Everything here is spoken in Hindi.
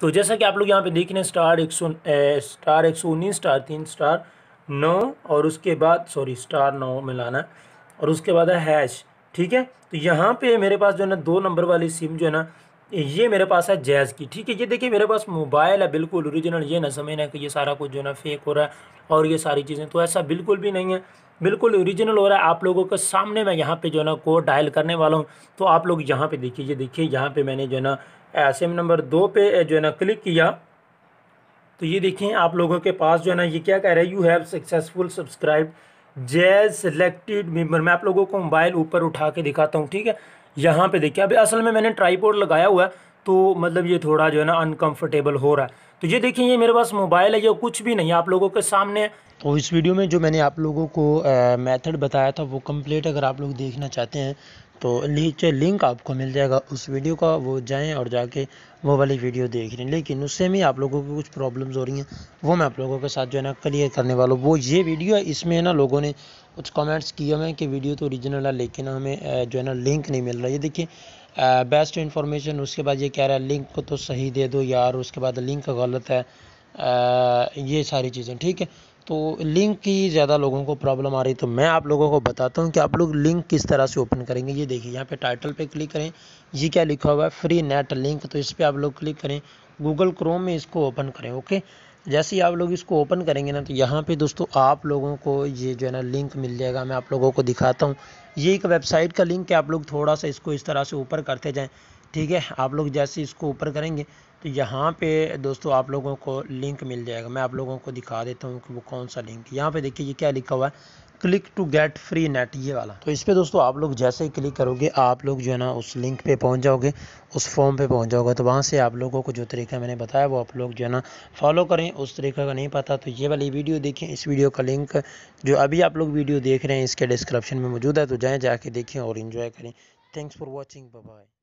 तो जैसा कि आप लोग यहाँ पे देख रहे हैं स्टार एक सौ स्टार एक सौ उन्नीस स्टार तीन स्टार नौ और उसके बाद सॉरी स्टार नौ मिलाना और उसके बाद है हैश ठीक है तो यहाँ पे मेरे पास जो है ना दो नंबर वाली सिम जो है ना ये मेरे पास है जैज़ की ठीक है ये देखिए मेरे पास मोबाइल है बिल्कुल ओरिजिनल ये ना समझना कि ये सारा कुछ जो ना फेक हो रहा है और ये सारी चीज़ें तो ऐसा बिल्कुल भी नहीं है बिल्कुल ओरिजिनल हो रहा है आप लोगों के सामने मैं यहाँ पे जो ना कोड डायल करने वाला हूँ तो आप लोग यहाँ पे देखिए ये देखिए यहाँ पे मैंने जो है ना सिम नंबर दो पे जो है ना क्लिक किया तो ये देखिए आप लोगों के पास जो है ना ये क्या कह रहा है you have successful subscribe Jazz selected member मैं आप लोगों को मोबाइल ऊपर उठा के दिखाता हूँ ठीक है यहाँ पे देखिए अभी असल में मैंने ट्राईपोर्ड लगाया हुआ है तो मतलब ये थोड़ा जो है ना अनकंफर्टेबल हो रहा है तो ये देखिए ये मेरे पास मोबाइल है ये कुछ भी नहीं आप लोगों के सामने तो इस वीडियो में जो मैंने आप लोगों को मेथड बताया था वो कंप्लीट अगर आप लोग देखना चाहते हैं तो नीचे लिंक आपको मिल जाएगा उस वीडियो का वो जाएं और जाके वो वाली वीडियो देख लें लेकिन उससे भी आप लोगों को कुछ प्रॉब्लम्स हो रही हैं वो मैं आप लोगों के साथ जो है ना क्लियर करने वाला हूँ वो ये वीडियो है इसमें ना लोगों ने कुछ कमेंट्स किए हुए हैं कि वीडियो तो ओरिजिनल है लेकिन हमें जो है ना लिंक नहीं मिल रहा ये देखिए बेस्ट इन्फॉर्मेशन उसके बाद ये कह रहा है लिंक को तो सही दे दो यार उसके बाद लिंक गलत है आ, ये सारी चीज़ें ठीक है तो लिंक की ज़्यादा लोगों को प्रॉब्लम आ रही तो मैं आप लोगों को बताता हूँ कि आप लोग लिंक किस तरह से ओपन करेंगे ये देखिए यहाँ पे टाइटल पे क्लिक करें ये क्या लिखा हुआ है फ्री नेट लिंक तो इस पर आप लोग क्लिक करें गूगल क्रोम में इसको ओपन करें ओके जैसे ही आप लोग इसको ओपन करेंगे ना तो यहाँ पे दोस्तों आप लोगों को ये जो है ना लिंक मिल जाएगा मैं आप लोगों को दिखाता हूँ ये एक वेबसाइट का लिंक है आप लोग थोड़ा सा इसको इस तरह से ऊपर करते जाएँ ठीक है आप लोग जैसे इसको ऊपर करेंगे तो यहाँ पे दोस्तों आप लोगों को लिंक मिल जाएगा मैं आप लोगों को दिखा देता हूँ कि वो कौन सा लिंक यहाँ पे देखिए ये क्या लिखा हुआ है click to get free net ये वाला तो इस पर दोस्तों आप लोग जैसे ही क्लिक करोगे आप लोग जो है ना उस लिंक पे पहुंच जाओगे उस फॉर्म पे पहुंच जाओगे तो वहाँ से आप लोगों को जो तरीका मैंने बताया वो आप लोग जो है ना फॉलो करें उस तरीका का नहीं पता तो ये वाली वीडियो देखें इस वीडियो का लिंक जो अभी आप लोग वीडियो देख रहे हैं इसके डिस्क्रिप्शन में मौजूद है तो जाएँ जाके देखें और इन्जॉय करें थैंक्स फॉर वॉचिंग बाय